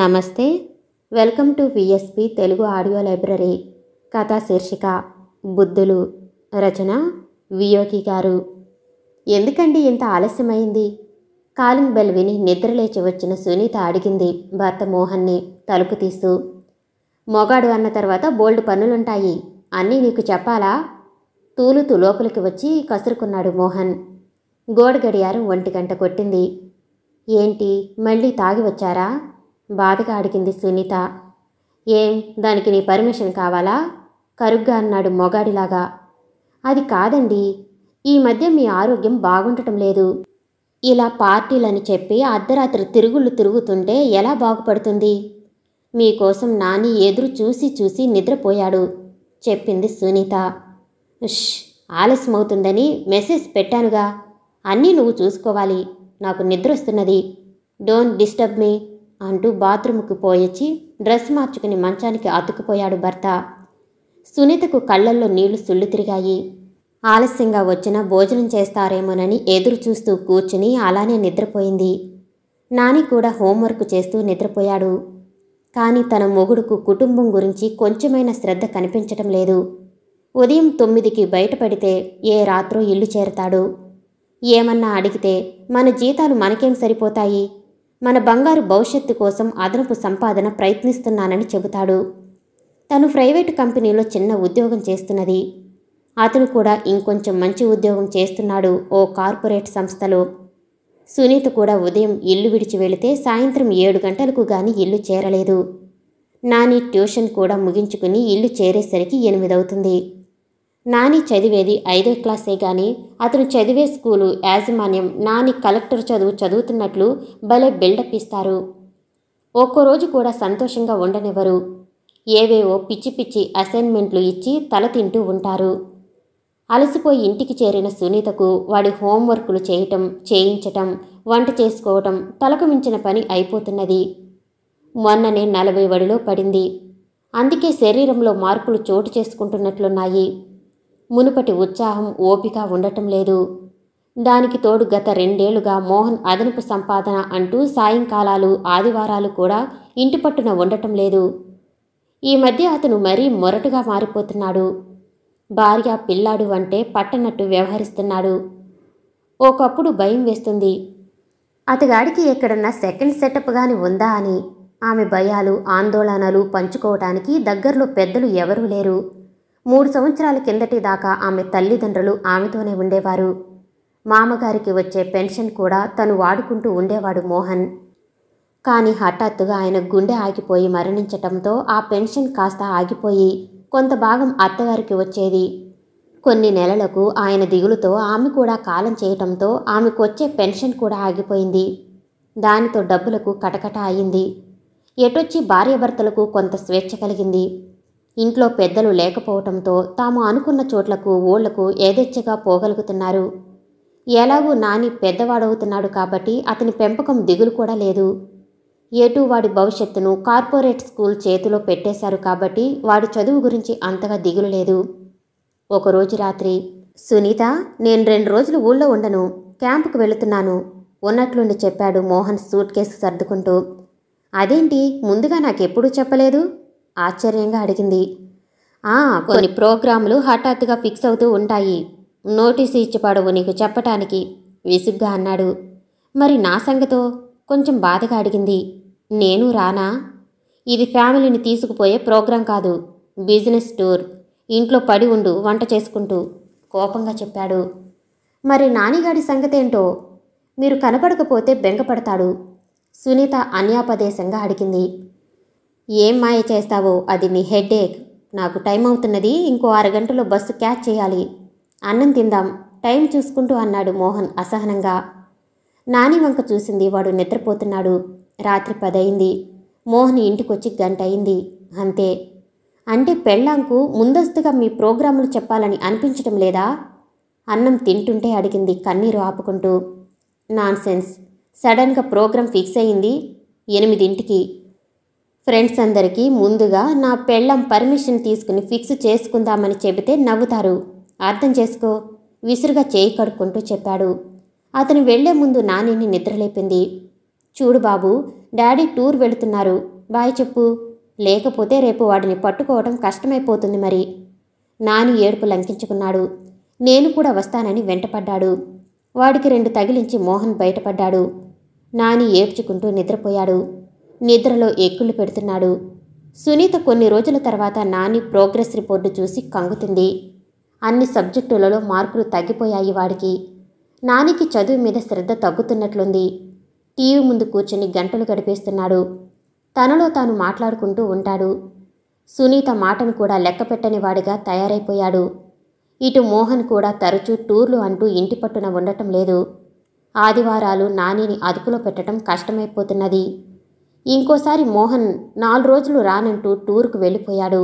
నమస్తే welcome to VSP Telugu audio library కథా శీర్షిక బుద్ధులు రచన వియోగి గారు ఎందుకండి ఇంత ఆలస్యమైంది కాలింగ్ బెల్ విని నిద్రలేచి వచ్చిన సునీత అడిగింది భర్త మోహన్ని తలుపు తీస్తూ మొగాడు అన్న తర్వాత బోల్డ్ పనులుంటాయి అన్నీ నీకు చెప్పాలా తూలుతూ లోపలికి వచ్చి కసురుకున్నాడు మోహన్ గోడ గడియారం ఒంటి గంట కొట్టింది ఏంటి మళ్ళీ తాగి వచ్చారా బాధగా అడిగింది సునీత ఏం దానికి నీ పర్మిషన్ కావాలా కరుగ్గా అన్నాడు మొగాడిలాగా అది కాదండి ఈ మధ్య మీ ఆరోగ్యం బాగుండటం లేదు ఇలా పార్టీలని చెప్పి అర్ధరాత్రి తిరుగుళ్ళు తిరుగుతుంటే ఎలా బాగుపడుతుంది మీకోసం నాని ఎదురు చూసి చూసి నిద్రపోయాడు చెప్పింది సునీత ష్ ఆలస్యమవుతుందని మెసేజ్ పెట్టానుగా అన్నీ నువ్వు చూసుకోవాలి నాకు నిద్ర వస్తున్నది డోంట్ డిస్టర్బ్ మీ అంటూ బాత్రూముకు పోయొచ్చి డ్రెస్ మార్చుకుని మంచానికి అతుకుపోయాడు భర్త సునీతకు కళ్ళల్లో నీళ్లు సుళ్ళు తిరిగాయి ఆలస్యంగా వచ్చినా భోజనం చేస్తారేమోనని ఎదురు చూస్తూ కూర్చుని అలానే నిద్రపోయింది నాని కూడా హోంవర్క్ చేస్తూ నిద్రపోయాడు కానీ తన మొగుడుకు కుటుంబం గురించి కొంచెమైన శ్రద్ధ కనిపించటం లేదు ఉదయం తొమ్మిదికి బయటపడితే ఏ రాత్రో ఇల్లు చేరతాడు ఏమన్నా అడిగితే మన జీతాలు మనకేం సరిపోతాయి మన బంగారు భవిష్యత్తు కోసం అదనపు సంపాదన ప్రయత్నిస్తున్నానని చెబుతాడు తను ప్రైవేటు కంపెనీలో చిన్న ఉద్యోగం చేస్తున్నది అతను కూడా ఇంకొంచెం మంచి ఉద్యోగం చేస్తున్నాడు ఓ కార్పొరేట్ సంస్థలో సునీత కూడా ఉదయం ఇల్లు విడిచి వెళితే సాయంత్రం ఏడు గంటలకు గాని ఇల్లు చేరలేదు నాని ట్యూషన్ కూడా ముగించుకుని ఇల్లు చేరేసరికి ఎనిమిదవుతుంది నాని చదివేది ఐదో క్లాసే కానీ అతను చదివే స్కూలు యాజమాన్యం నాని కలెక్టర్ చదువు చదువుతున్నట్లు భలే బిల్డప్ ఇస్తారు ఒక్కో రోజు కూడా సంతోషంగా ఉండనివ్వరు ఏవేవో పిచ్చి పిచ్చి అసైన్మెంట్లు ఇచ్చి తల తింటూ ఉంటారు అలసిపోయి ఇంటికి చేరిన సునీతకు వాడి హోంవర్కులు చేయటం చేయించటం వంట చేసుకోవటం తలకు మించిన పని అయిపోతున్నది మొన్ననే నలభై వడిలో పడింది అందుకే శరీరంలో మార్పులు చోటు చేసుకుంటున్నట్లున్నాయి మునుపటి ఉత్సాహం ఓపిక ఉండటం లేదు దానికి తోడు గత రెండేళ్లుగా మోహన్ అదనపు సంపాదన అంటూ సాయంకాలాలు ఆదివారాలు కూడా ఇంటి పట్టున ఉండటం లేదు ఈ మధ్య అతను మరీ మొరటుగా మారిపోతున్నాడు భార్య పిల్లాడు అంటే పట్టనట్టు వ్యవహరిస్తున్నాడు ఒకప్పుడు భయం వేస్తుంది అతగాడికి ఎక్కడన్నా సెకండ్ సెటప్ గాని ఉందా అని ఆమె భయాలు ఆందోళనలు పంచుకోవటానికి దగ్గరలో పెద్దలు ఎవరూ లేరు మూడు సంవత్సరాల కిందటి దాకా ఆమె తల్లిదండ్రులు ఆమెతోనే ఉండేవారు మామగారికి వచ్చే పెన్షన్ కూడా తను వాడుకుంటూ ఉండేవాడు మోహన్ కానీ హఠాత్తుగా ఆయన గుండె ఆగిపోయి మరణించటంతో ఆ పెన్షన్ కాస్త ఆగిపోయి కొంత భాగం అత్తగారికి వచ్చేది కొన్ని నెలలకు ఆయన దిగులుతో ఆమె కూడా కాలం చేయటంతో ఆమెకు వచ్చే పెన్షన్ కూడా ఆగిపోయింది దానితో డబ్బులకు కటకట అయింది ఎటొచ్చి భార్యాభర్తలకు కొంత స్వేచ్ఛ కలిగింది ఇంట్లో పెద్దలు లేకపోవటంతో తాము అనుకున్న చోట్లకు ఓళ్లకు ఏదెచ్చగా పోగలుగుతున్నారు ఎలాగూ నాని పెద్దవాడవుతున్నాడు కాబట్టి అతని పెంపకం దిగులు కూడా లేదు ఏటూ వాడి భవిష్యత్తును కార్పొరేట్ స్కూల్ చేతిలో పెట్టేశారు కాబట్టి వాడి చదువు గురించి అంతగా దిగులు లేదు ఒకరోజు రాత్రి సునీత నేను రెండు రోజులు ఊళ్ళో ఉండను క్యాంపుకు వెళుతున్నాను ఉన్నట్లుండి చెప్పాడు మోహన్ సూట్ కేసు సర్దుకుంటూ అదేంటి ముందుగా నాకెప్పుడూ చెప్పలేదు ఆశ్చర్యంగా అడిగింది కొన్ని ప్రోగ్రాములు హఠాత్తుగా ఫిక్స్ అవుతూ ఉంటాయి నోటీసు ఇచ్చిపడవు నీకు చెప్పటానికి విసుగ్గా అన్నాడు మరి నా సంగతో కొంచెం బాధగా అడిగింది నేను రానా ఇది ఫ్యామిలీని తీసుకుపోయే ప్రోగ్రాం కాదు బిజినెస్ టూర్ ఇంట్లో పడి ఉండు వంట చేసుకుంటూ కోపంగా చెప్పాడు మరి నానిగాడి సంగతేంటో మీరు కనపడకపోతే బెంగపడతాడు సునీత అన్యాపదేశంగా అడిగింది ఏం మాయ చేస్తావో అది నీ హెడ్ఏక్ నాకు టైం అవుతున్నది ఇంకో అరగంటలో బస్సు క్యాచ్ చేయాలి అన్నం తిందాం టైం చూసుకుంటూ అన్నాడు మోహన్ అసహనంగా నాని వంక చూసింది వాడు నిద్రపోతున్నాడు రాత్రి పదయింది మోహన్ ఇంటికొచ్చి గంట అయింది అంతే అంటే పెళ్ళాంకు ముందస్తుగా మీ ప్రోగ్రాములు చెప్పాలని అనిపించటం లేదా అన్నం తింటుంటే అడిగింది కన్నీరు ఆపుకుంటూ నాన్సెన్స్ సడన్గా ప్రోగ్రాం ఫిక్స్ అయింది ఎనిమిదింటికి ఫ్రెండ్స్ అందరికీ ముందుగా నా పెళ్ళం పర్మిషన్ తీసుకుని ఫిక్స్ చేసుకుందామని చెబితే నవ్వుతారు అర్థం చేసుకో విసురుగా చేయి కడుక్కుంటూ చెప్పాడు అతను వెళ్లే ముందు నానిని నిద్రలేపింది చూడు బాబు డాడీ టూర్ వెళుతున్నారు బాయ్ చెప్పు లేకపోతే రేపు వాడిని పట్టుకోవడం కష్టమైపోతుంది మరి నాని ఏడుపు లంకించుకున్నాడు నేను కూడా వస్తానని వెంటపడ్డాడు వాడికి రెండు తగిలించి మోహన్ బయటపడ్డాడు నాని ఏడ్చుకుంటూ నిద్రపోయాడు నిద్రలో ఎక్కులు పెడుతున్నాడు సునీత కొన్ని రోజుల తర్వాత నాని ప్రోగ్రెస్ రిపోర్టు చూసి కంగుతుంది అన్ని సబ్జెక్టులలో మార్కులు తగ్గిపోయాయి వాడికి నానికి చదువు మీద శ్రద్ధ తగ్గుతున్నట్లుంది టీవీ ముందు కూర్చుని గంటలు గడిపేస్తున్నాడు తనలో తాను మాట్లాడుకుంటూ ఉంటాడు సునీత మాటను కూడా లెక్క పెట్టని వాడిగా తయారైపోయాడు ఇటు మోహన్ కూడా తరచూ టూర్లు అంటూ ఇంటి పట్టున ఉండటం లేదు ఆదివారాలు నానిని అదుపులో పెట్టడం కష్టమైపోతున్నది ఇంకోసారి మోహన్ నాలుగు రోజులు రానంటూ టూర్కు వెళ్ళిపోయాడు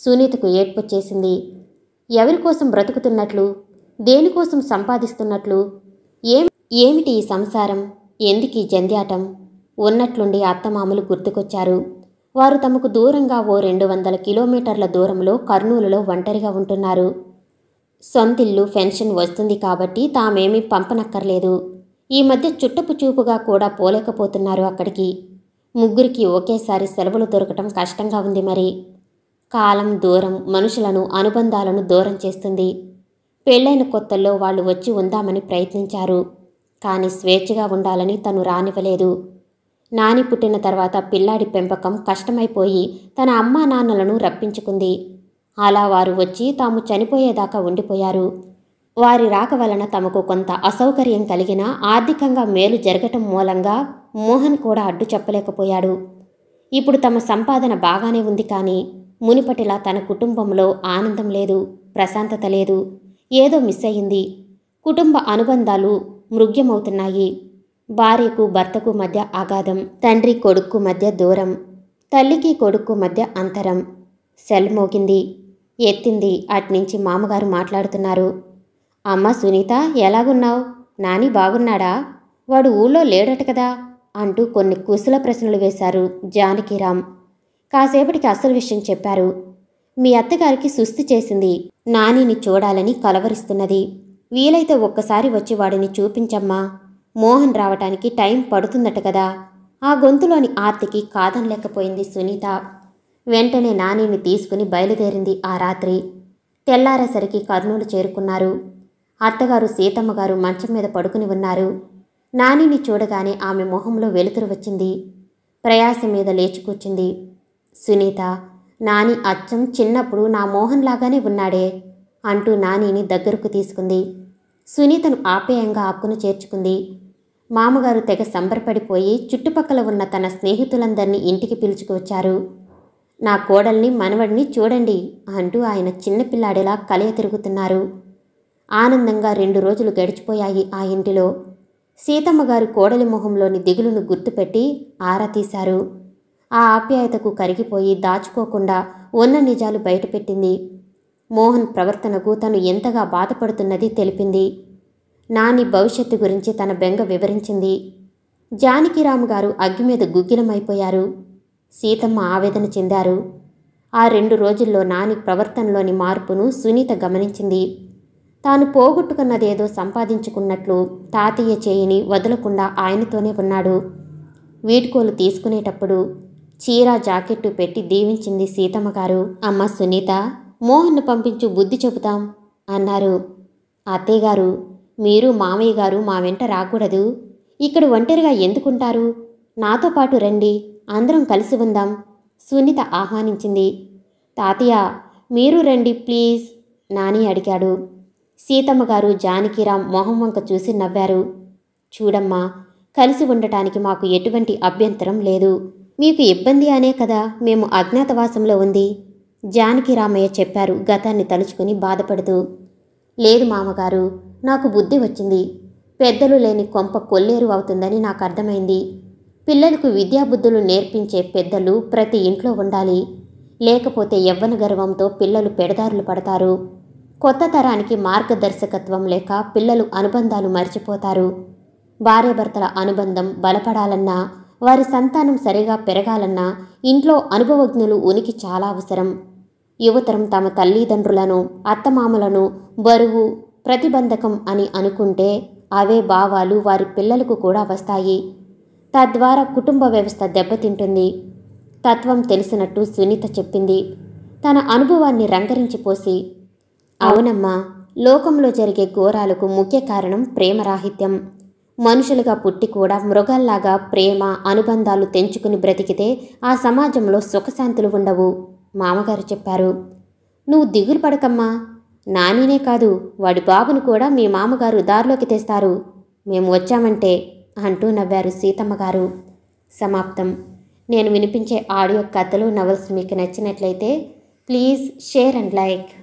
సునీతకు ఏడ్పొచ్చేసింది ఎవరి కోసం బ్రతుకుతున్నట్లు దేనికోసం సంపాదిస్తున్నట్లు ఏం ఏమిటి ఈ సంసారం ఈ జంధ్యాటం ఉన్నట్లుండి అత్తమామలు గుర్తుకొచ్చారు వారు తమకు దూరంగా ఓ రెండు వందల కిలోమీటర్ల దూరంలో కర్నూలులో ఒంటరిగా ఉంటున్నారు సొంతిల్లు పెన్షన్ వస్తుంది కాబట్టి తామేమీ పంపనక్కర్లేదు ఈ మధ్య చుట్టపు చూపుగా కూడా పోలేకపోతున్నారు అక్కడికి ముగ్గురికి ఒకేసారి సెలవులు దొరకటం కష్టంగా ఉంది మరి కాలం దూరం మనుషులను అనుబంధాలను దూరం చేస్తుంది పెళ్ళైన కొత్తల్లో వాళ్ళు వచ్చి ఉందామని ప్రయత్నించారు కానీ స్వేచ్ఛగా ఉండాలని తను రానివ్వలేదు నాని పుట్టిన తర్వాత పిల్లాడి పెంపకం కష్టమైపోయి తన అమ్మా నాన్నలను రప్పించుకుంది అలా వారు వచ్చి తాము చనిపోయేదాకా ఉండిపోయారు వారి రాక వలన తమకు కొంత అసౌకర్యం కలిగినా ఆర్థికంగా మేలు జరగటం మూలంగా మోహన్ కూడా అడ్డు చెప్పలేకపోయాడు ఇప్పుడు తమ సంపాదన బాగానే ఉంది కానీ మునిపటిలా తన కుటుంబంలో ఆనందం లేదు ప్రశాంతత లేదు ఏదో మిస్ అయింది కుటుంబ అనుబంధాలు మృగ్యమవుతున్నాయి భార్యకు భర్తకు మధ్య అగాధం తండ్రి కొడుకు మధ్య దూరం తల్లికి కొడుకు మధ్య అంతరం సెల్ మోగింది ఎత్తింది అట్నుంచి మామగారు మాట్లాడుతున్నారు అమ్మ సునీత ఎలాగున్నావు నాని బాగున్నాడా వాడు ఊళ్ళో లేడట కదా అంటూ కొన్ని కుశల ప్రశ్నలు వేశారు జానకిరామ్ కాసేపటికి అసలు విషయం చెప్పారు మీ అత్తగారికి సుస్థి చేసింది నానిని చూడాలని కలవరిస్తున్నది వీలైతే ఒక్కసారి వచ్చి వాడిని చూపించమ్మా మోహన్ రావటానికి టైం పడుతుందట కదా ఆ గొంతులోని ఆర్తికి కాదనలేకపోయింది సునీత వెంటనే నానిని తీసుకుని బయలుదేరింది ఆ రాత్రి తెల్లారేసరికి కర్నూలు చేరుకున్నారు అత్తగారు సీతమ్మగారు మంచం మీద పడుకుని ఉన్నారు నానిని చూడగానే ఆమె మొహంలో వెలుతురు వచ్చింది ప్రయాస మీద లేచి కూర్చుంది సునీత నాని అచ్చం చిన్నప్పుడు నా మోహన్ లాగానే ఉన్నాడే అంటూ నానిని దగ్గరకు తీసుకుంది సునీతను ఆప్యాయంగా ఆకును చేర్చుకుంది మామగారు తెగ సంబరపడిపోయి చుట్టుపక్కల ఉన్న తన స్నేహితులందరినీ ఇంటికి పిలుచుకువచ్చారు నా కోడల్ని మనవడిని చూడండి అంటూ ఆయన చిన్నపిల్లాడిలా కలయ తిరుగుతున్నారు ఆనందంగా రెండు రోజులు గడిచిపోయాయి ఆ ఇంటిలో సీతమ్మగారు కోడలి మొహంలోని దిగులును గుర్తుపెట్టి ఆరాతీశారు ఆ ఆప్యాయతకు కరిగిపోయి దాచుకోకుండా ఉన్న నిజాలు బయటపెట్టింది మోహన్ ప్రవర్తనకు తను ఎంతగా బాధపడుతున్నది తెలిపింది నాని భవిష్యత్తు గురించి తన బెంగ వివరించింది జానకిరామ్ గారు అగ్గి మీద గుగ్గిలమైపోయారు సీతమ్మ ఆవేదన చెందారు ఆ రెండు రోజుల్లో నాని ప్రవర్తనలోని మార్పును సునీత గమనించింది తాను పోగొట్టుకున్నదేదో సంపాదించుకున్నట్లు తాతయ్య చేయిని వదలకుండా ఆయనతోనే ఉన్నాడు వీడ్కోలు తీసుకునేటప్పుడు చీర జాకెట్టు పెట్టి దీవించింది సీతమ్మ గారు అమ్మ సునీత మోహన్ను పంపించు బుద్ధి చెబుతాం అన్నారు అత్తయ్యగారు మీరు మామయ్య గారు మా వెంట రాకూడదు ఇక్కడ ఒంటరిగా ఎందుకుంటారు నాతో పాటు రండి అందరం కలిసి ఉందాం సునీత ఆహ్వానించింది తాతయ్య మీరు రండి ప్లీజ్ నాని అడిగాడు సీతమ్మగారు జానకిరాం మొహం వంక చూసి నవ్వారు చూడమ్మా కలిసి ఉండటానికి మాకు ఎటువంటి అభ్యంతరం లేదు మీకు ఇబ్బంది అనే కదా మేము అజ్ఞాతవాసంలో ఉంది జానకి రామయ్య చెప్పారు గతాన్ని తలుచుకుని బాధపడుతూ లేదు మామగారు నాకు బుద్ధి వచ్చింది పెద్దలు లేని కొంప కొల్లేరు అవుతుందని నాకు అర్థమైంది పిల్లలకు విద్యాబుద్ధులు నేర్పించే పెద్దలు ప్రతి ఇంట్లో ఉండాలి లేకపోతే యవ్వన గర్వంతో పిల్లలు పెడదారులు పడతారు కొత్త తరానికి మార్గదర్శకత్వం లేక పిల్లలు అనుబంధాలు మర్చిపోతారు భార్యాభర్తల అనుబంధం బలపడాలన్నా వారి సంతానం సరిగా పెరగాలన్నా ఇంట్లో అనుభవజ్ఞులు ఉనికి చాలా అవసరం యువతరం తమ తల్లిదండ్రులను అత్తమామలను బరువు ప్రతిబంధకం అని అనుకుంటే అవే భావాలు వారి పిల్లలకు కూడా వస్తాయి తద్వారా కుటుంబ వ్యవస్థ దెబ్బతింటుంది తత్వం తెలిసినట్టు సునీత చెప్పింది తన అనుభవాన్ని రంగరించిపోసి అవునమ్మా లోకంలో జరిగే ఘోరాలకు ముఖ్య కారణం ప్రేమరాహిత్యం మనుషులుగా పుట్టి కూడా మృగాల్లాగా ప్రేమ అనుబంధాలు తెంచుకుని బ్రతికితే ఆ సమాజంలో సుఖశాంతులు ఉండవు మామగారు చెప్పారు నువ్వు దిగులు పడకమ్మా నానినే కాదు వాడి బాబును కూడా మీ మామగారు దారిలోకి తెస్తారు మేము వచ్చామంటే అంటూ నవ్వారు సీతమ్మగారు సమాప్తం నేను వినిపించే ఆడియో కథలు నవల్స్ మీకు నచ్చినట్లయితే ప్లీజ్ షేర్ అండ్ లైక్